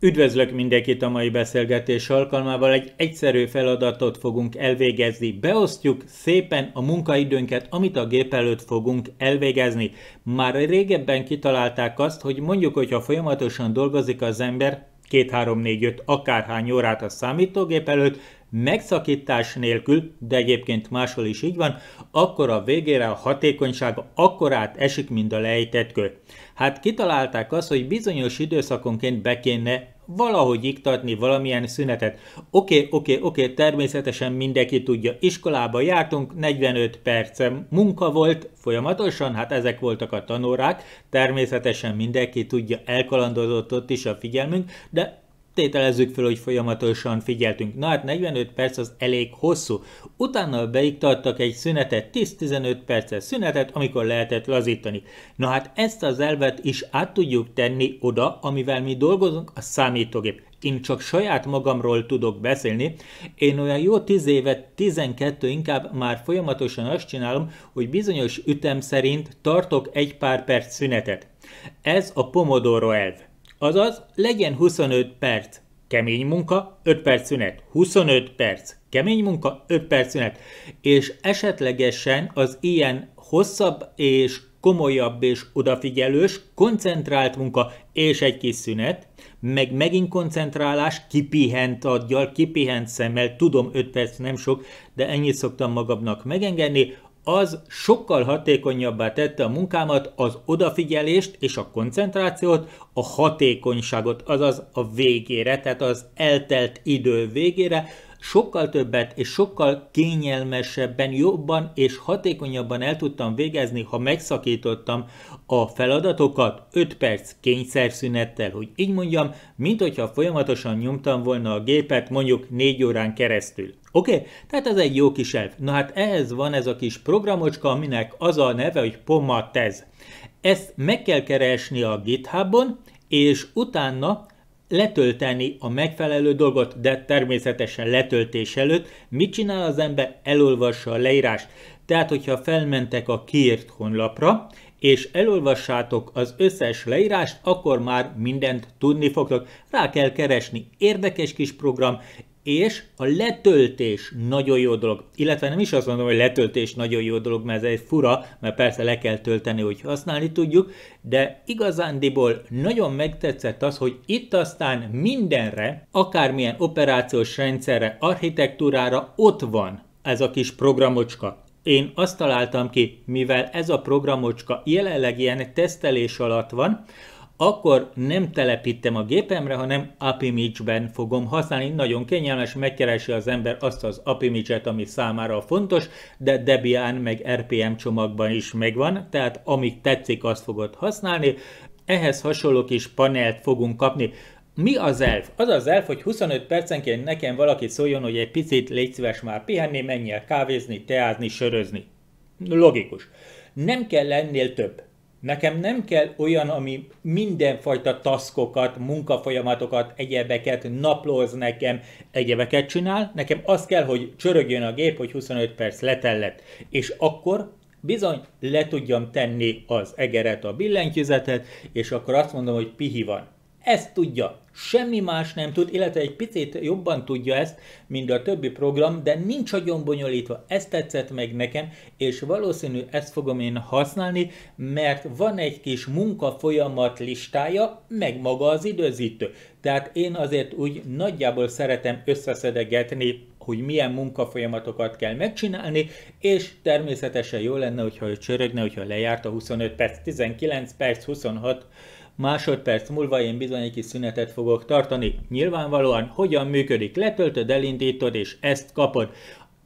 Üdvözlök mindenkit a mai beszélgetés alkalmával, egy egyszerű feladatot fogunk elvégezni. Beosztjuk szépen a munkaidőnket, amit a gép előtt fogunk elvégezni. Már régebben kitalálták azt, hogy mondjuk, hogyha folyamatosan dolgozik az ember, 2, 3, 4, 5, akárhány órát a számítógép előtt, megszakítás nélkül, de egyébként máshol is így van, akkor a végére a hatékonyság akkorát esik, mint a lejtett kő. Hát kitalálták azt, hogy bizonyos időszakonként be kéne valahogy iktatni valamilyen szünetet. Oké, okay, oké, okay, oké, okay, természetesen mindenki tudja, iskolába jártunk, 45 perc munka volt folyamatosan, hát ezek voltak a tanórák, természetesen mindenki tudja, elkalandozott ott is a figyelmünk, de tételezzük fel, hogy folyamatosan figyeltünk. Na hát 45 perc az elég hosszú. Utána beiktattak egy szünetet, 10-15 perces szünetet, amikor lehetett lazítani. Na hát ezt az elvet is át tudjuk tenni oda, amivel mi dolgozunk, a számítógép. Én csak saját magamról tudok beszélni. Én olyan jó 10 évet, 12 inkább már folyamatosan azt csinálom, hogy bizonyos ütem szerint tartok egy pár perc szünetet. Ez a Pomodoro elv. Azaz legyen 25 perc kemény munka, 5 perc szünet, 25 perc kemény munka, 5 perc szünet, és esetlegesen az ilyen hosszabb és komolyabb és odafigyelős, koncentrált munka és egy kis szünet, meg megint koncentrálás, kipihent adjal, kipihent szemmel, tudom 5 perc nem sok, de ennyit szoktam magamnak megengedni, az sokkal hatékonyabbá tette a munkámat, az odafigyelést és a koncentrációt, a hatékonyságot, azaz a végére, tehát az eltelt idő végére, sokkal többet és sokkal kényelmesebben, jobban és hatékonyabban el tudtam végezni, ha megszakítottam a feladatokat 5 perc kényszerszünettel, hogy így mondjam, mint hogyha folyamatosan nyomtam volna a gépet mondjuk 4 órán keresztül. Oké? Okay? Tehát ez egy jó kis elv. Na hát ehhez van ez a kis programocska, aminek az a neve, hogy Pomatez. Ezt meg kell keresni a GitHubon, és utána letölteni a megfelelő dolgot, de természetesen letöltés előtt mit csinál az ember? Elolvassa a leírást. Tehát, hogyha felmentek a kiírt honlapra, és elolvassátok az összes leírást, akkor már mindent tudni fogtok. Rá kell keresni érdekes kis program, és a letöltés nagyon jó dolog. Illetve nem is azt mondom, hogy letöltés nagyon jó dolog, mert ez egy fura, mert persze le kell tölteni, hogy használni tudjuk, de igazándiból nagyon megtetszett az, hogy itt aztán mindenre, akármilyen operációs rendszerre, architektúrára ott van ez a kis programocska. Én azt találtam ki, mivel ez a programocska jelenleg ilyen tesztelés alatt van, akkor nem telepítem a gépemre, hanem Apimage-ben fogom használni. Nagyon kényelmes, megkeresi az ember azt az Apimage-et, ami számára fontos, de Debian meg RPM csomagban is megvan, tehát amik tetszik, azt fogod használni. Ehhez hasonló kis panelt fogunk kapni. Mi az elf? Az az elf, hogy 25 percenként nekem valaki szóljon, hogy egy picit légy szíves már pihenni, menjél kávézni, teázni, sörözni. Logikus. Nem kell ennél több. Nekem nem kell olyan, ami mindenfajta taszkokat, munkafolyamatokat, egyebeket naplóz nekem, egyebeket csinál. Nekem az kell, hogy csörögjön a gép, hogy 25 perc letellett. És akkor bizony le tudjam tenni az egeret, a billentyűzetet, és akkor azt mondom, hogy pihi van ezt tudja, semmi más nem tud, illetve egy picit jobban tudja ezt, mint a többi program, de nincs agyon bonyolítva. Ez tetszett meg nekem, és valószínű ezt fogom én használni, mert van egy kis munkafolyamat listája, meg maga az időzítő. Tehát én azért úgy nagyjából szeretem összeszedegetni hogy milyen munkafolyamatokat kell megcsinálni, és természetesen jó lenne, hogyha csörögne, hogyha lejárt a 25 perc, 19 perc, 26 Másodperc múlva én bizony egy kis szünetet fogok tartani. Nyilvánvalóan hogyan működik, letöltöd, elindítod és ezt kapod.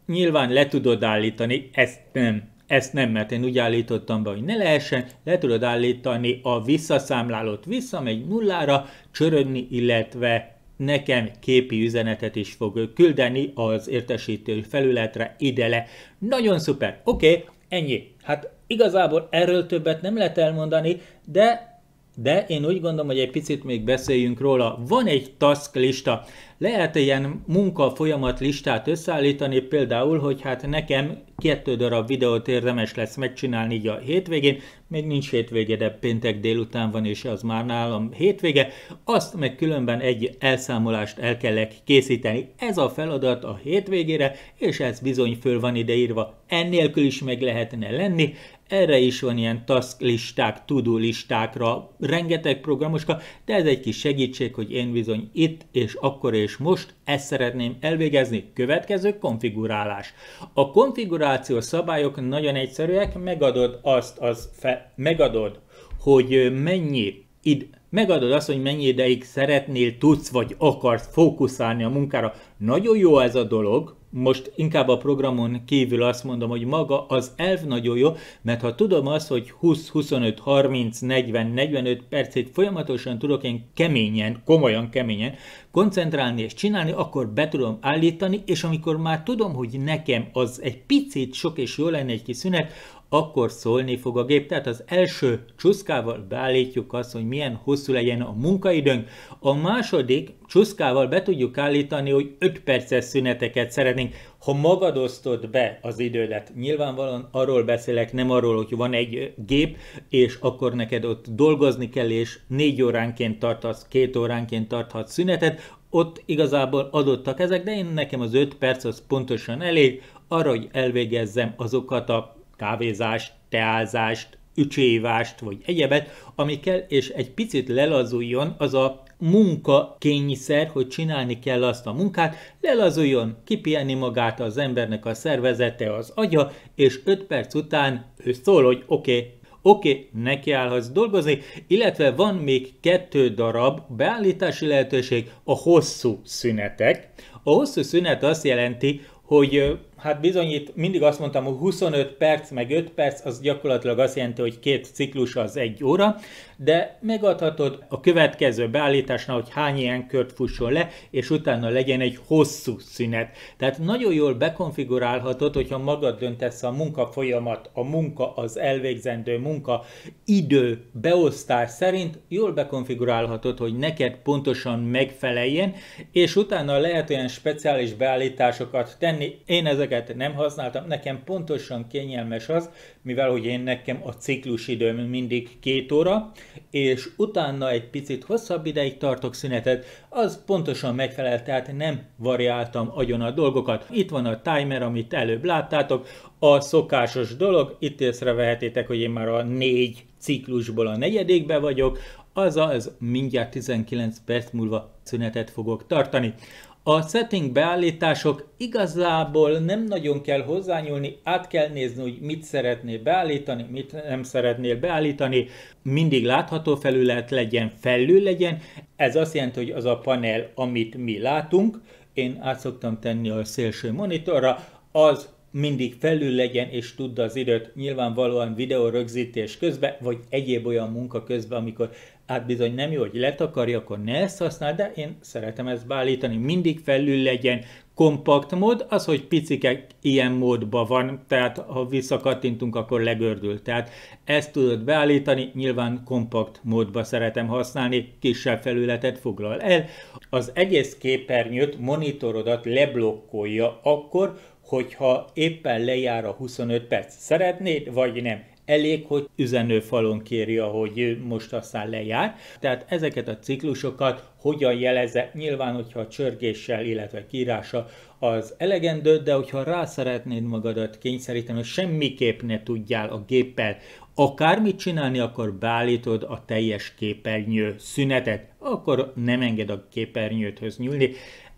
Nyilván le tudod állítani, ezt nem. Ezt nem, mert én úgy állítottam be, hogy ne lehessen, le tudod állítani a visszaszámlálót, visszamegy nullára, csörögni, illetve nekem képi üzenetet is fog küldeni az értesítő felületre ide-le. Nagyon szuper, oké, okay, ennyi. Hát igazából erről többet nem lehet elmondani, de de én úgy gondolom, hogy egy picit még beszéljünk róla. Van egy task lista. Lehet ilyen munka folyamat listát összeállítani, például, hogy hát nekem kettő darab videót érdemes lesz megcsinálni így a hétvégén, még nincs hétvége, de péntek délután van, és az már nálam hétvége, azt meg különben egy elszámolást el kellek készíteni. Ez a feladat a hétvégére, és ez bizony föl van ide írva. Ennélkül is meg lehetne lenni, erre is van ilyen task listák, to listákra, rengeteg programoska, de ez egy kis segítség, hogy én bizony itt és akkor és most ezt szeretném elvégezni. Következő konfigurálás. A konfiguráció szabályok nagyon egyszerűek, megadod azt, az fe, megadod, hogy mennyi id, megadod azt, hogy mennyi ideig szeretnél, tudsz vagy akarsz fókuszálni a munkára. Nagyon jó ez a dolog, most inkább a programon kívül azt mondom, hogy maga az elv nagyon jó, mert ha tudom azt, hogy 20, 25, 30, 40, 45 percét folyamatosan tudok én keményen, komolyan keményen koncentrálni és csinálni, akkor be tudom állítani, és amikor már tudom, hogy nekem az egy picit sok és jó lenne egy kis szünet, akkor szólni fog a gép. Tehát az első csúszkával beállítjuk azt, hogy milyen hosszú legyen a munkaidőnk. A második csúszkával be tudjuk állítani, hogy 5 perces szüneteket szeretnénk ha magad osztod be az idődet, nyilvánvalóan arról beszélek, nem arról, hogy van egy gép, és akkor neked ott dolgozni kell, és négy óránként tartasz, két óránként tarthat szünetet, ott igazából adottak ezek, de én nekem az öt perc az pontosan elég arra, hogy elvégezzem azokat a kávézást, teázást, ücsévást, vagy egyebet, amikkel és egy picit lelazuljon az a munka kényszer, hogy csinálni kell azt a munkát, lelazuljon, kipihenni magát az embernek a szervezete, az agya, és 5 perc után ő szól, hogy oké, okay, oké, okay, nekiállhatsz dolgozni, illetve van még kettő darab beállítási lehetőség, a hosszú szünetek. A hosszú szünet azt jelenti, hogy Hát bizonyít, mindig azt mondtam, hogy 25 perc meg 5 perc, az gyakorlatilag azt jelenti, hogy két ciklus az egy óra, de megadhatod a következő beállításnál, hogy hány ilyen kört fusson le, és utána legyen egy hosszú szünet. Tehát nagyon jól bekonfigurálhatod, hogyha magad döntesz a munka folyamat, a munka, az elvégzendő munka idő beosztás szerint, jól bekonfigurálhatod, hogy neked pontosan megfeleljen, és utána lehet olyan speciális beállításokat tenni. Én ezek ezeket nem használtam. Nekem pontosan kényelmes az, mivel hogy én nekem a ciklus időm mindig két óra, és utána egy picit hosszabb ideig tartok szünetet, az pontosan megfelel, tehát nem variáltam agyon a dolgokat. Itt van a timer, amit előbb láttátok, a szokásos dolog, itt észrevehetitek, hogy én már a négy ciklusból a negyedikbe vagyok, azaz mindjárt 19 perc múlva szünetet fogok tartani. A setting beállítások igazából nem nagyon kell hozzányúlni, át kell nézni, hogy mit szeretnél beállítani, mit nem szeretnél beállítani. Mindig látható felület legyen, felül legyen. Ez azt jelenti, hogy az a panel, amit mi látunk, én át szoktam tenni a szélső monitorra, az mindig felül legyen és tudda az időt nyilvánvalóan videó rögzítés közben, vagy egyéb olyan munka közben, amikor hát bizony nem jó, hogy letakarja, akkor ne ezt használ, de én szeretem ezt beállítani, mindig felül legyen kompakt mód, az, hogy picike ilyen módban van, tehát ha visszakattintunk, akkor legördül. Tehát ezt tudod beállítani, nyilván kompakt módba szeretem használni, kisebb felületet foglal el. Az egész képernyőt, monitorodat leblokkolja akkor, hogyha éppen lejár a 25 perc. Szeretnéd, vagy nem? Elég, hogy üzenőfalon kírja, hogy most aztán lejár. Tehát ezeket a ciklusokat hogyan jelezze, nyilván, hogyha a csörgéssel, illetve kírása az elegendő, de hogyha rá szeretnéd magadat kényszeríteni, hogy semmiképp ne tudjál a géppel akármit csinálni, akkor beállítod a teljes képernyő szünetet, akkor nem enged a képernyőthöz nyúlni.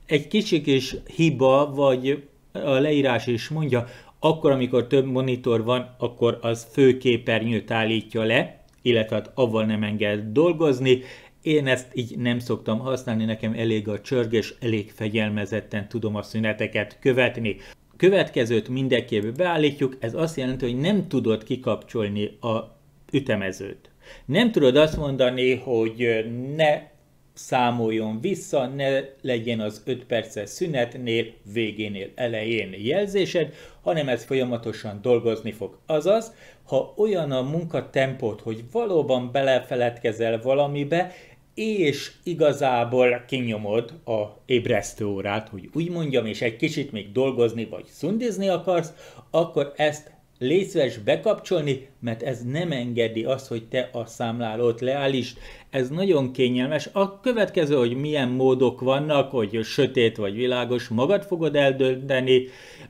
Egy kicsit is hiba, vagy a leírás is mondja, akkor, amikor több monitor van, akkor az főképernyőt állítja le, illetve hát avval nem enged dolgozni. Én ezt így nem szoktam használni, nekem elég a csörgés, elég fegyelmezetten tudom a szüneteket követni. Következőt mindenképp beállítjuk, ez azt jelenti, hogy nem tudod kikapcsolni a ütemezőt. Nem tudod azt mondani, hogy ne számoljon vissza, ne legyen az 5 perces szünetnél, végénél, elején jelzésed, hanem ez folyamatosan dolgozni fog. Azaz, ha olyan a munkatempót, hogy valóban belefeledkezel valamibe, és igazából kinyomod a ébresztő órát, hogy úgy mondjam, és egy kicsit még dolgozni vagy szundizni akarsz, akkor ezt légy bekapcsolni, mert ez nem engedi azt, hogy te a számlálót leállítsd ez nagyon kényelmes. A következő, hogy milyen módok vannak, hogy sötét vagy világos, magad fogod eldönteni.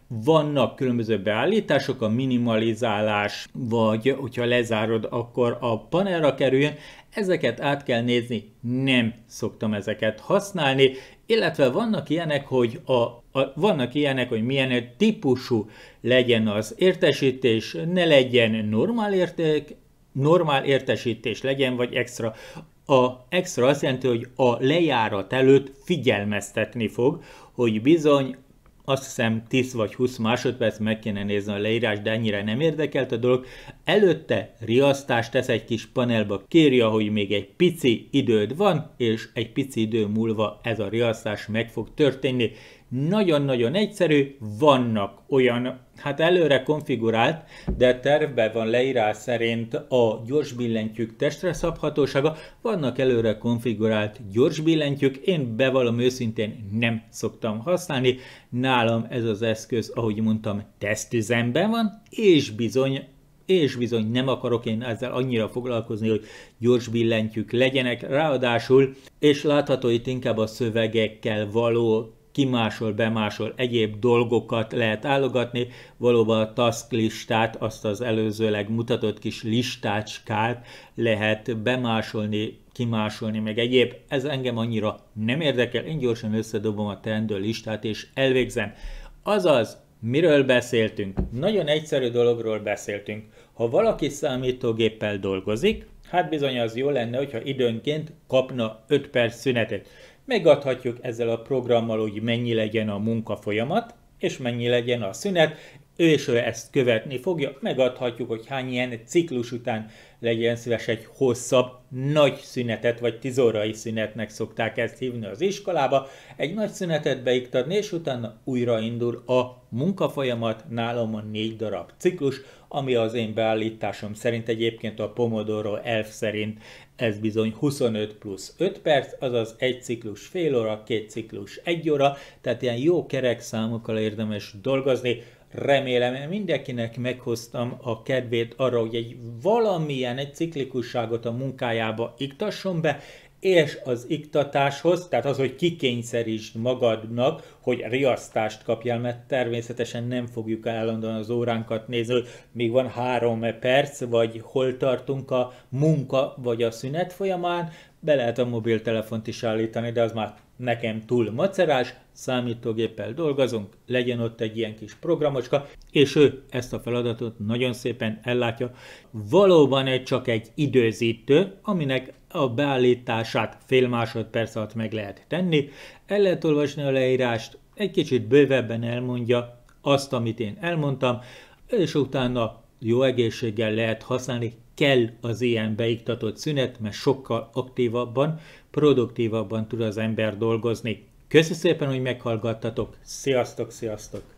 Vannak különböző beállítások, a minimalizálás, vagy hogyha lezárod, akkor a panelra kerüljön. Ezeket át kell nézni, nem szoktam ezeket használni, illetve vannak ilyenek, hogy a, a, vannak ilyenek, hogy milyen típusú legyen az értesítés, ne legyen normál érték, normál értesítés legyen, vagy extra. A extra azt jelenti, hogy a lejárat előtt figyelmeztetni fog, hogy bizony azt hiszem 10 vagy 20 másodperc meg kéne nézni a leírás, de ennyire nem érdekelt a dolog. Előtte riasztást tesz egy kis panelba, kérje, hogy még egy pici időd van, és egy pici idő múlva ez a riasztás meg fog történni. Nagyon-nagyon egyszerű, vannak olyan, hát előre konfigurált, de tervben van leírás szerint a gyors billentyűk testre szabhatósága, vannak előre konfigurált gyors billentyűk, én bevallom őszintén nem szoktam használni, nálam ez az eszköz, ahogy mondtam, tesztüzemben van, és bizony és bizony nem akarok én ezzel annyira foglalkozni, hogy gyors billentyűk legyenek, ráadásul, és látható itt inkább a szövegekkel való kimásol, bemásol, egyéb dolgokat lehet állogatni. Valóban a task listát, azt az előzőleg mutatott kis listácskát lehet bemásolni, kimásolni, meg egyéb. Ez engem annyira nem érdekel, én gyorsan összedobom a teendő listát és elvégzem. Azaz, miről beszéltünk? Nagyon egyszerű dologról beszéltünk. Ha valaki számítógéppel dolgozik, hát bizony az jó lenne, hogyha időnként kapna 5 perc szünetet megadhatjuk ezzel a programmal, hogy mennyi legyen a munkafolyamat, és mennyi legyen a szünet, ő is ő ezt követni fogja, megadhatjuk, hogy hány ilyen ciklus után legyen szíves egy hosszabb, nagy szünetet, vagy tizórai szünetnek szokták ezt hívni az iskolába, egy nagy szünetet beiktatni, és utána újraindul a munkafolyamat, nálam a négy darab ciklus, ami az én beállításom szerint egyébként a Pomodoro elf szerint ez bizony 25 plusz 5 perc, azaz egy ciklus fél óra, két ciklus egy óra, tehát ilyen jó kerek számokkal érdemes dolgozni, Remélem, mindenkinek meghoztam a kedvét arra, hogy egy valamilyen egy ciklikusságot a munkájába iktasson be, és az iktatáshoz, tehát az, hogy kikényszerítsd magadnak, hogy riasztást kapjál, mert természetesen nem fogjuk állandóan az óránkat nézni, hogy még van három perc, vagy hol tartunk a munka vagy a szünet folyamán, be lehet a mobiltelefont is állítani, de az már nekem túl macerás, számítógéppel dolgozunk, legyen ott egy ilyen kis programocska, és ő ezt a feladatot nagyon szépen ellátja. Valóban egy csak egy időzítő, aminek a beállítását fél másodperc alatt meg lehet tenni, el lehet olvasni a leírást, egy kicsit bővebben elmondja azt, amit én elmondtam, és utána jó egészséggel lehet használni, kell az ilyen beiktatott szünet, mert sokkal aktívabban produktívabban tud az ember dolgozni. Köszönöm szépen, hogy meghallgattatok. Sziasztok, sziasztok!